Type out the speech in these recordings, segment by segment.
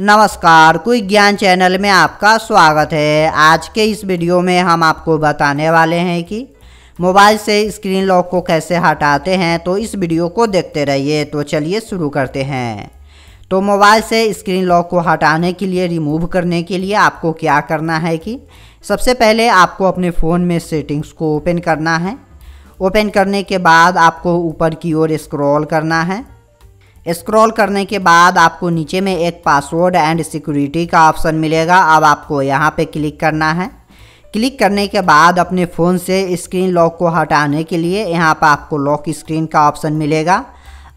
नमस्कार कोई ज्ञान चैनल में आपका स्वागत है आज के इस वीडियो में हम आपको बताने वाले हैं कि मोबाइल से स्क्रीन लॉक को कैसे हटाते हैं तो इस वीडियो को देखते रहिए तो चलिए शुरू करते हैं तो मोबाइल से स्क्रीन लॉक को हटाने के लिए रिमूव करने के लिए आपको क्या करना है कि सबसे पहले आपको अपने फ़ोन में सेटिंग्स को ओपन करना है ओपन करने के बाद आपको ऊपर की ओर स्क्रॉल करना है स्क्रॉल करने के बाद आपको नीचे में एक पासवर्ड एंड सिक्योरिटी का ऑप्शन मिलेगा अब आपको यहाँ पे क्लिक करना है क्लिक करने के बाद अपने फ़ोन से स्क्रीन लॉक को हटाने के लिए यहाँ पर आपको लॉक स्क्रीन का ऑप्शन मिलेगा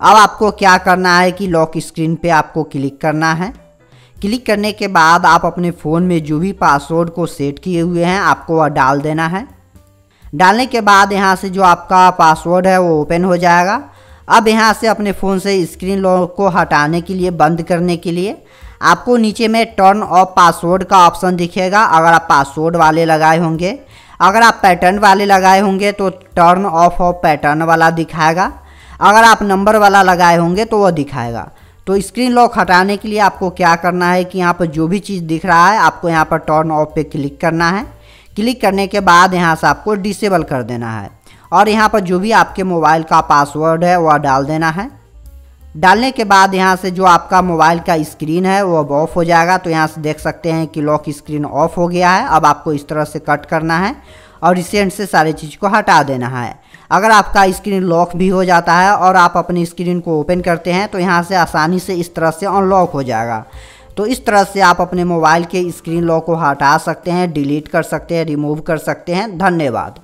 अब आपको क्या करना है कि लॉक स्क्रीन पर आपको क्लिक करना है क्लिक करने के बाद आप अपने फ़ोन में जो भी पासवर्ड को सेट किए हुए हैं आपको वह डाल देना है डालने के बाद यहाँ से जो आपका पासवर्ड है वो ओपन हो जाएगा अब यहाँ से अपने फ़ोन से स्क्रीन लॉक को हटाने के लिए बंद करने के लिए आपको नीचे में टर्न ऑफ पासवर्ड का ऑप्शन दिखेगा अगर आप पासवर्ड वाले लगाए होंगे अगर आप पैटर्न वाले लगाए होंगे तो टर्न ऑफ ऑफ पैटर्न वाला दिखाएगा अगर आप नंबर वाला लगाए होंगे तो वह दिखाएगा तो स्क्रीन लॉक हटाने के लिए आपको क्या करना है कि यहाँ पर जो भी चीज़ दिख रहा है आपको यहाँ पर टर्न ऑफ पे क्लिक करना है क्लिक करने के बाद यहाँ से आपको डिसेबल कर देना है और यहाँ पर जो भी आपके मोबाइल का पासवर्ड है वह डाल देना है डालने के बाद यहाँ से जो आपका मोबाइल का स्क्रीन है वो अब ऑफ हो जाएगा तो यहाँ से देख सकते हैं कि लॉक स्क्रीन ऑफ हो गया है अब आपको इस तरह से कट करना है और रिसेंट से सारे चीज़ को हटा देना है अगर आपका स्क्रीन लॉक भी हो जाता है और आप अपनी स्क्रीन को ओपन करते हैं तो यहाँ से आसानी से इस तरह से अनलॉक हो जाएगा तो इस तरह से आप अपने मोबाइल के स्क्रीन लॉक को हटा सकते हैं डिलीट कर सकते हैं रिमूव कर सकते हैं धन्यवाद